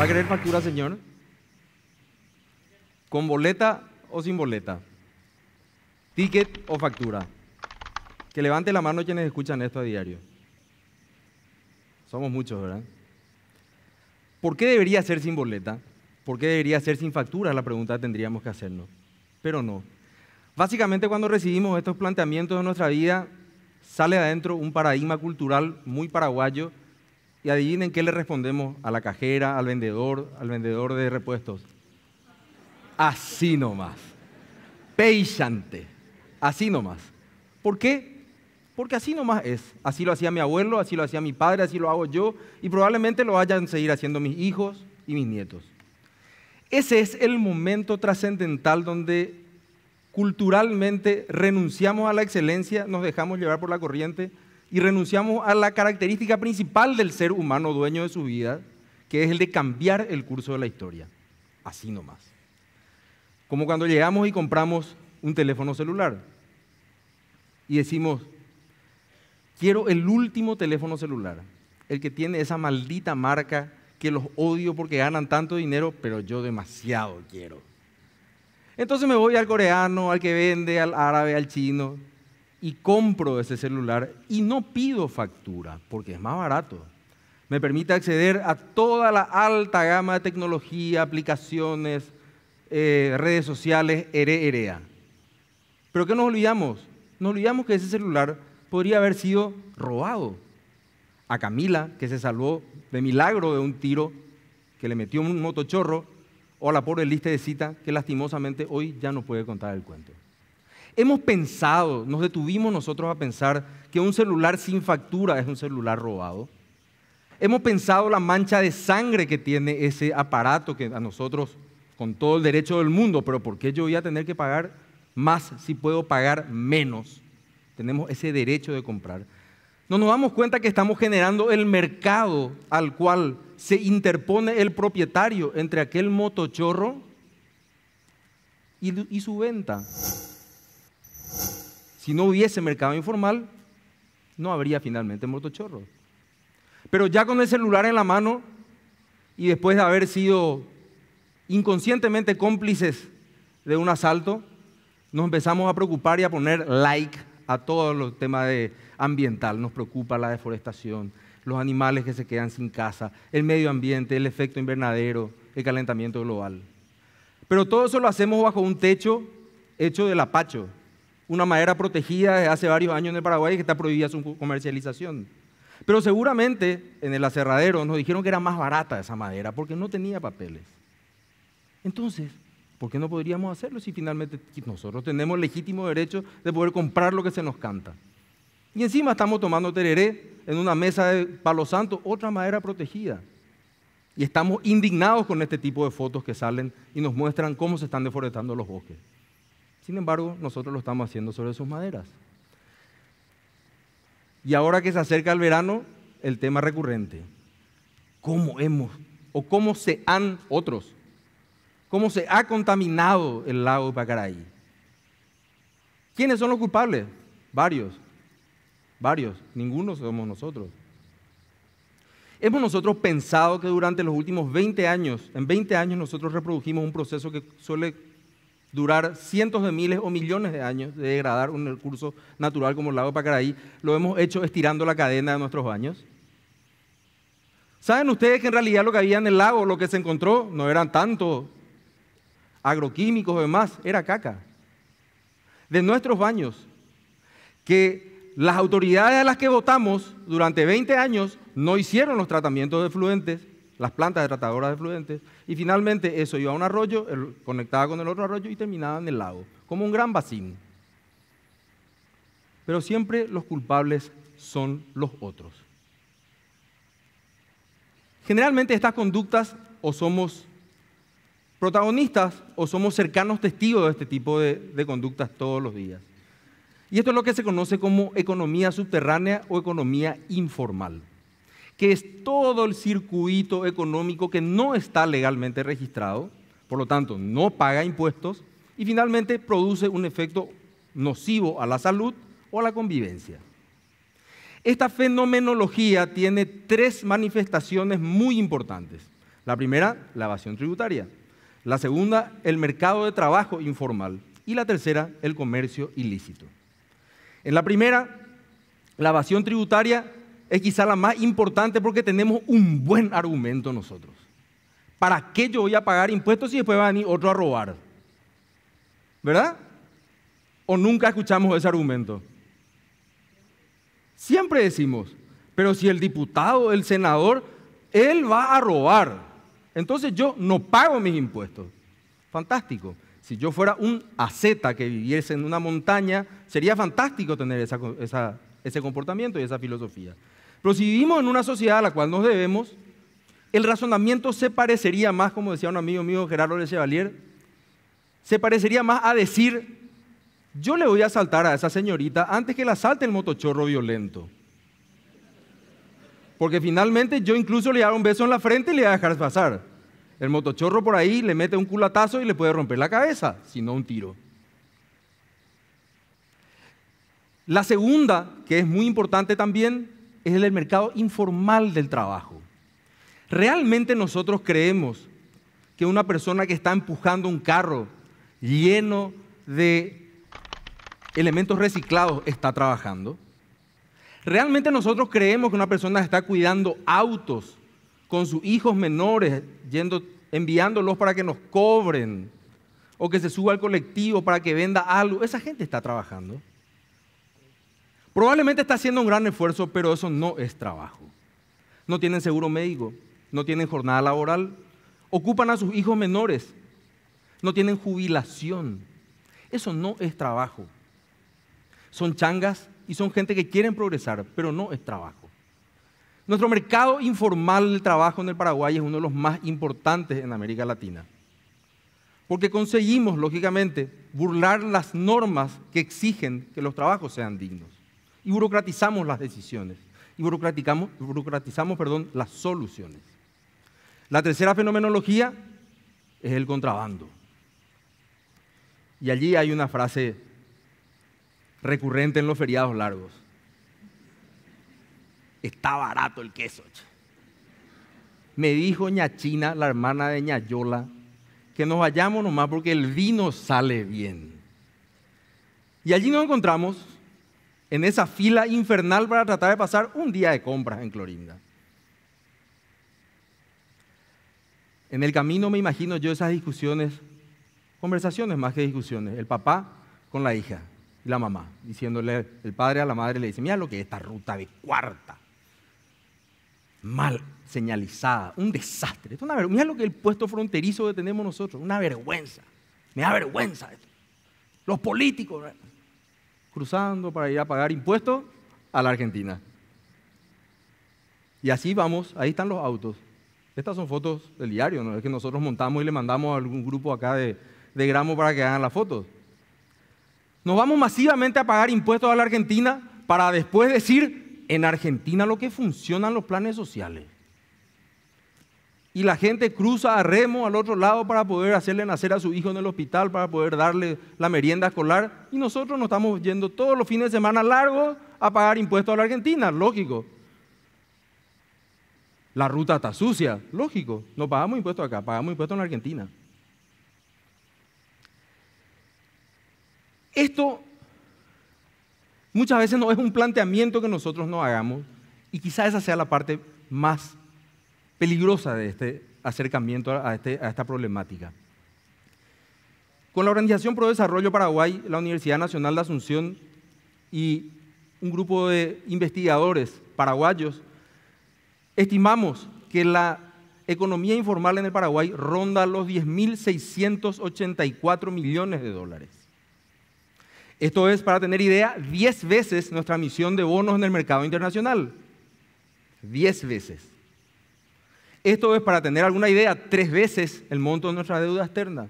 ¿Va a querer factura, señor? ¿Con boleta o sin boleta? ¿Ticket o factura? Que levante la mano quienes escuchan esto a diario. Somos muchos, ¿verdad? ¿Por qué debería ser sin boleta? ¿Por qué debería ser sin factura? La pregunta tendríamos que hacernos. Pero no. Básicamente cuando recibimos estos planteamientos en nuestra vida, sale adentro un paradigma cultural muy paraguayo y adivinen qué le respondemos a la cajera, al vendedor, al vendedor de repuestos. Así nomás. peixante Así nomás. ¿Por qué? Porque así nomás es. Así lo hacía mi abuelo, así lo hacía mi padre, así lo hago yo. Y probablemente lo vayan a seguir haciendo mis hijos y mis nietos. Ese es el momento trascendental donde culturalmente renunciamos a la excelencia, nos dejamos llevar por la corriente y renunciamos a la característica principal del ser humano dueño de su vida, que es el de cambiar el curso de la historia. Así nomás. Como cuando llegamos y compramos un teléfono celular y decimos, quiero el último teléfono celular, el que tiene esa maldita marca que los odio porque ganan tanto dinero, pero yo demasiado quiero. Entonces me voy al coreano, al que vende, al árabe, al chino, y compro ese celular y no pido factura porque es más barato. Me permite acceder a toda la alta gama de tecnología, aplicaciones, eh, redes sociales, ere, erea. Pero ¿qué nos olvidamos? Nos olvidamos que ese celular podría haber sido robado. A Camila, que se salvó de milagro de un tiro que le metió un motochorro, o a la pobre lista de cita que lastimosamente hoy ya no puede contar el cuento. Hemos pensado, nos detuvimos nosotros a pensar que un celular sin factura es un celular robado. Hemos pensado la mancha de sangre que tiene ese aparato que a nosotros, con todo el derecho del mundo, pero ¿por qué yo voy a tener que pagar más si puedo pagar menos? Tenemos ese derecho de comprar. No nos damos cuenta que estamos generando el mercado al cual se interpone el propietario entre aquel motochorro y, su venta. Si no hubiese mercado informal, no habría finalmente muerto chorro. Pero ya con el celular en la mano y después de haber sido inconscientemente cómplices de un asalto, nos empezamos a preocupar y a poner like a todos los temas de ambiental. Nos preocupa la deforestación, los animales que se quedan sin casa, el medio ambiente, el efecto invernadero, el calentamiento global. Pero todo eso lo hacemos bajo un techo hecho del apacho una madera protegida hace varios años en el Paraguay que está prohibida su comercialización. Pero seguramente en el aserradero nos dijeron que era más barata esa madera porque no tenía papeles. Entonces, ¿por qué no podríamos hacerlo si finalmente nosotros tenemos legítimo derecho de poder comprar lo que se nos canta? Y encima estamos tomando tereré en una mesa de Palo Santo, otra madera protegida. Y estamos indignados con este tipo de fotos que salen y nos muestran cómo se están deforestando los bosques. Sin embargo, nosotros lo estamos haciendo sobre sus maderas. Y ahora que se acerca el verano, el tema recurrente. ¿Cómo hemos, o cómo se han otros, cómo se ha contaminado el lago de Pacaraí? ¿Quiénes son los culpables? Varios, varios, ninguno somos nosotros. Hemos nosotros pensado que durante los últimos 20 años, en 20 años nosotros reprodujimos un proceso que suele durar cientos de miles o millones de años de degradar un recurso natural como el lago Pacaraí, lo hemos hecho estirando la cadena de nuestros baños. ¿Saben ustedes que en realidad lo que había en el lago, lo que se encontró, no eran tanto agroquímicos o demás, era caca? De nuestros baños, que las autoridades a las que votamos durante 20 años no hicieron los tratamientos de fluentes, las plantas de tratadoras de fluentes, y finalmente eso iba a un arroyo, conectaba con el otro arroyo y terminaba en el lago, como un gran bacín. Pero siempre los culpables son los otros. Generalmente estas conductas o somos protagonistas o somos cercanos testigos de este tipo de conductas todos los días. Y esto es lo que se conoce como economía subterránea o economía informal que es todo el circuito económico que no está legalmente registrado, por lo tanto no paga impuestos y finalmente produce un efecto nocivo a la salud o a la convivencia. Esta fenomenología tiene tres manifestaciones muy importantes. La primera, la evasión tributaria. La segunda, el mercado de trabajo informal. Y la tercera, el comercio ilícito. En la primera, la evasión tributaria es quizá la más importante porque tenemos un buen argumento nosotros. ¿Para qué yo voy a pagar impuestos si después va a venir otro a robar? ¿Verdad? ¿O nunca escuchamos ese argumento? Siempre decimos, pero si el diputado, el senador, él va a robar, entonces yo no pago mis impuestos. Fantástico. Si yo fuera un aseta que viviese en una montaña, sería fantástico tener ese comportamiento y esa filosofía. Pero en una sociedad a la cual nos debemos, el razonamiento se parecería más, como decía un amigo mío, Gerardo de se parecería más a decir, yo le voy a saltar a esa señorita antes que la salte el motochorro violento. Porque finalmente yo incluso le hago un beso en la frente y le voy a dejar pasar. El motochorro por ahí le mete un culatazo y le puede romper la cabeza, si no un tiro. La segunda, que es muy importante también, es el mercado informal del trabajo. ¿Realmente nosotros creemos que una persona que está empujando un carro lleno de elementos reciclados está trabajando? ¿Realmente nosotros creemos que una persona está cuidando autos con sus hijos menores, yendo, enviándolos para que nos cobren o que se suba al colectivo para que venda algo? Esa gente está trabajando. Probablemente está haciendo un gran esfuerzo, pero eso no es trabajo. No tienen seguro médico, no tienen jornada laboral, ocupan a sus hijos menores, no tienen jubilación. Eso no es trabajo. Son changas y son gente que quieren progresar, pero no es trabajo. Nuestro mercado informal del trabajo en el Paraguay es uno de los más importantes en América Latina, porque conseguimos, lógicamente, burlar las normas que exigen que los trabajos sean dignos y burocratizamos las decisiones y burocratizamos, burocratizamos perdón, las soluciones. La tercera fenomenología es el contrabando. Y allí hay una frase recurrente en los feriados largos. Está barato el queso. Me dijo Ñachina, China, la hermana de Ñayola, Yola, que nos vayamos nomás porque el vino sale bien. Y allí nos encontramos en esa fila infernal para tratar de pasar un día de compras en Clorinda. En el camino me imagino yo esas discusiones, conversaciones más que discusiones, el papá con la hija y la mamá, diciéndole, el padre a la madre le dice, mira lo que es esta ruta de cuarta, mal señalizada, un desastre, es una mira lo que es el puesto fronterizo que tenemos nosotros, una vergüenza, me da vergüenza esto. Los políticos, cruzando para ir a pagar impuestos a la Argentina. Y así vamos, ahí están los autos. Estas son fotos del diario, no es que nosotros montamos y le mandamos a algún grupo acá de, de gramo para que hagan las fotos. Nos vamos masivamente a pagar impuestos a la Argentina para después decir, en Argentina lo que funcionan los planes sociales. Y la gente cruza a remo al otro lado para poder hacerle nacer a su hijo en el hospital, para poder darle la merienda escolar. Y nosotros nos estamos yendo todos los fines de semana largos a pagar impuestos a la Argentina, lógico. La ruta está sucia, lógico. No pagamos impuestos acá, pagamos impuestos en la Argentina. Esto muchas veces no es un planteamiento que nosotros no hagamos y quizás esa sea la parte más peligrosa de este acercamiento este, a, esta problemática. Con la Organización Pro Desarrollo Paraguay, la Universidad Nacional de Asunción y un grupo de investigadores paraguayos, estimamos que la economía informal en el Paraguay ronda los 10.684 millones de dólares. Esto es, para tener idea, 10 veces nuestra misión de bonos en el mercado internacional. 10 veces. Esto es para tener alguna idea, tres veces el monto de nuestra deuda externa.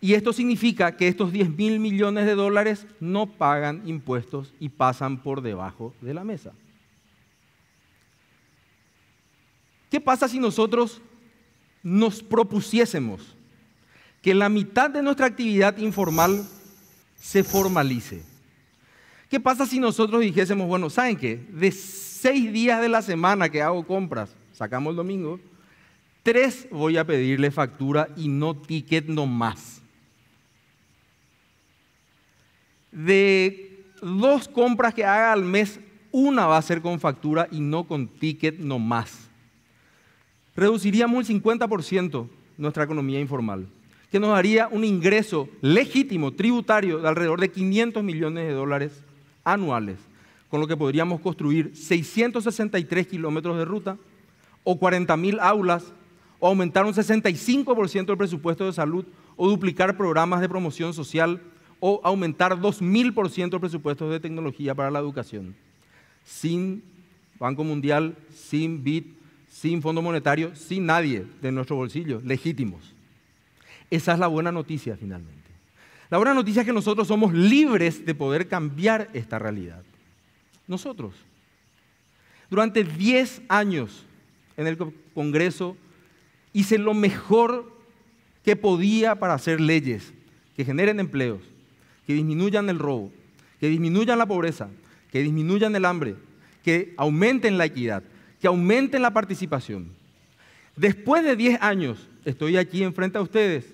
Y esto significa que estos 10 mil millones de dólares no pagan impuestos y pasan por debajo de la mesa. ¿Qué pasa si nosotros nos propusiésemos que la mitad de nuestra actividad informal se formalice? ¿Qué pasa si nosotros dijésemos, bueno, ¿saben qué? De seis días de la semana que hago compras, sacamos el domingo, tres voy a pedirle factura y no ticket nomás. De dos compras que haga al mes, una va a ser con factura y no con ticket nomás. Reduciríamos el 50% nuestra economía informal, que nos daría un ingreso legítimo, tributario, de alrededor de 500 millones de dólares anuales, con lo que podríamos construir 663 kilómetros de ruta, o 40 mil aulas, o aumentar un 65% el presupuesto de salud, o duplicar programas de promoción social, o aumentar 2.000% el presupuesto de tecnología para la educación. Sin Banco Mundial, sin BID, sin Fondo Monetario, sin nadie de nuestro bolsillo, legítimos. Esa es la buena noticia finalmente. La buena noticia es que nosotros somos libres de poder cambiar esta realidad. Nosotros. Durante 10 años en el Congreso, hice lo mejor que podía para hacer leyes que generen empleos, que disminuyan el robo, que disminuyan la pobreza, que disminuyan el hambre, que aumenten la equidad, que aumenten la participación. Después de 10 años estoy aquí enfrente a ustedes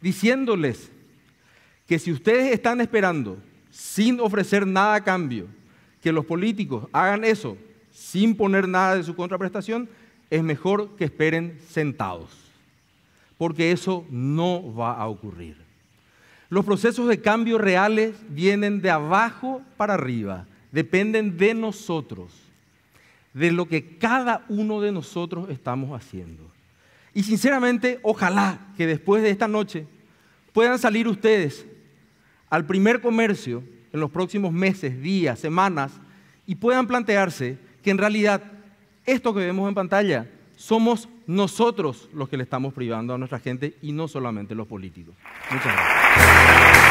diciéndoles que si ustedes están esperando, sin ofrecer nada a cambio, que los políticos hagan eso, sin poner nada de su contraprestación, es mejor que esperen sentados, porque eso no va a ocurrir. Los procesos de cambio reales vienen de abajo para arriba, dependen de nosotros, de lo que cada uno de nosotros estamos haciendo. Y sinceramente, ojalá que después de esta noche puedan salir ustedes al primer comercio en los próximos meses, días, semanas, y puedan plantearse que en realidad esto que vemos en pantalla somos nosotros los que le estamos privando a nuestra gente y no solamente los políticos. Muchas gracias.